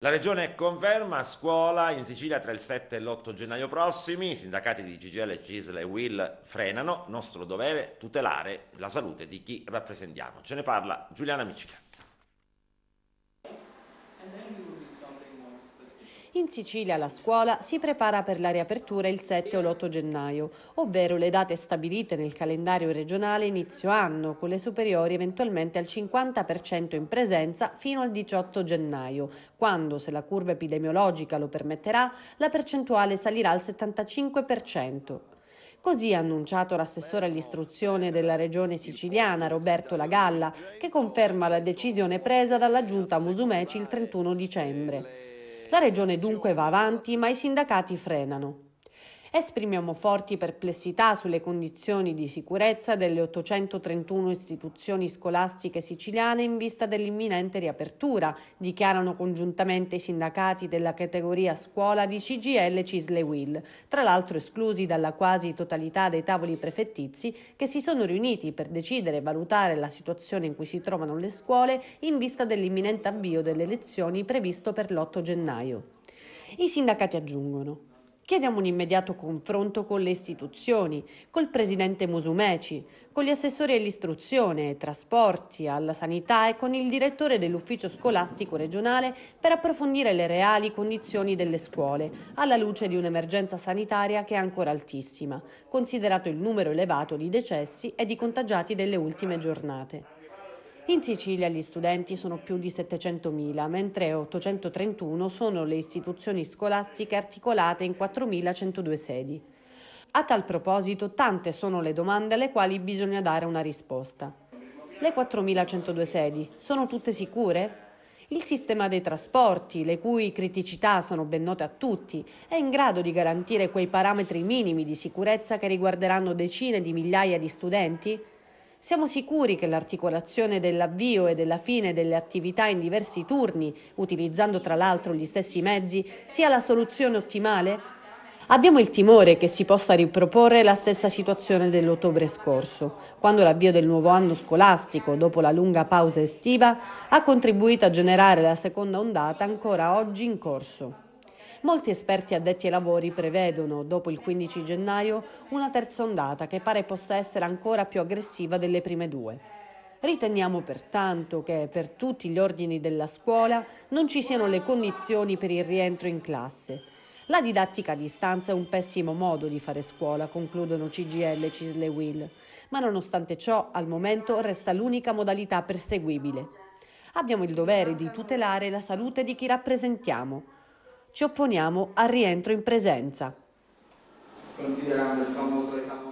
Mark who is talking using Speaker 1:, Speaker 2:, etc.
Speaker 1: La regione conferma scuola in Sicilia tra il 7 e l'8 gennaio prossimi. I sindacati di CGL, CISL e Will frenano. Nostro dovere tutelare la salute di chi rappresentiamo. Ce ne parla Giuliana Micica. In Sicilia la scuola si prepara per la riapertura il 7 o l'8 gennaio, ovvero le date stabilite nel calendario regionale inizio anno, con le superiori eventualmente al 50% in presenza fino al 18 gennaio, quando, se la curva epidemiologica lo permetterà, la percentuale salirà al 75%. Così ha annunciato l'assessore all'istruzione della regione siciliana Roberto Lagalla, che conferma la decisione presa dalla giunta Musumeci il 31 dicembre. La regione dunque va avanti, ma i sindacati frenano. Esprimiamo forti perplessità sulle condizioni di sicurezza delle 831 istituzioni scolastiche siciliane in vista dell'imminente riapertura, dichiarano congiuntamente i sindacati della categoria scuola di CGL Cisle Will, tra l'altro esclusi dalla quasi totalità dei tavoli prefettizi che si sono riuniti per decidere e valutare la situazione in cui si trovano le scuole in vista dell'imminente avvio delle lezioni previsto per l'8 gennaio. I sindacati aggiungono Chiediamo un immediato confronto con le istituzioni, col presidente Musumeci, con gli assessori all'istruzione, ai trasporti, alla sanità e con il direttore dell'ufficio scolastico regionale per approfondire le reali condizioni delle scuole, alla luce di un'emergenza sanitaria che è ancora altissima, considerato il numero elevato di decessi e di contagiati delle ultime giornate. In Sicilia gli studenti sono più di 700.000, mentre 831 sono le istituzioni scolastiche articolate in 4.102 sedi. A tal proposito, tante sono le domande alle quali bisogna dare una risposta. Le 4.102 sedi sono tutte sicure? Il sistema dei trasporti, le cui criticità sono ben note a tutti, è in grado di garantire quei parametri minimi di sicurezza che riguarderanno decine di migliaia di studenti? Siamo sicuri che l'articolazione dell'avvio e della fine delle attività in diversi turni, utilizzando tra l'altro gli stessi mezzi, sia la soluzione ottimale? Abbiamo il timore che si possa riproporre la stessa situazione dell'ottobre scorso, quando l'avvio del nuovo anno scolastico, dopo la lunga pausa estiva, ha contribuito a generare la seconda ondata ancora oggi in corso molti esperti addetti ai lavori prevedono, dopo il 15 gennaio, una terza ondata che pare possa essere ancora più aggressiva delle prime due. Riteniamo pertanto che per tutti gli ordini della scuola non ci siano le condizioni per il rientro in classe. La didattica a distanza è un pessimo modo di fare scuola, concludono CGL e Cisle Will, ma nonostante ciò al momento resta l'unica modalità perseguibile. Abbiamo il dovere di tutelare la salute di chi rappresentiamo, ci opponiamo al rientro in presenza. Considerando il famoso esame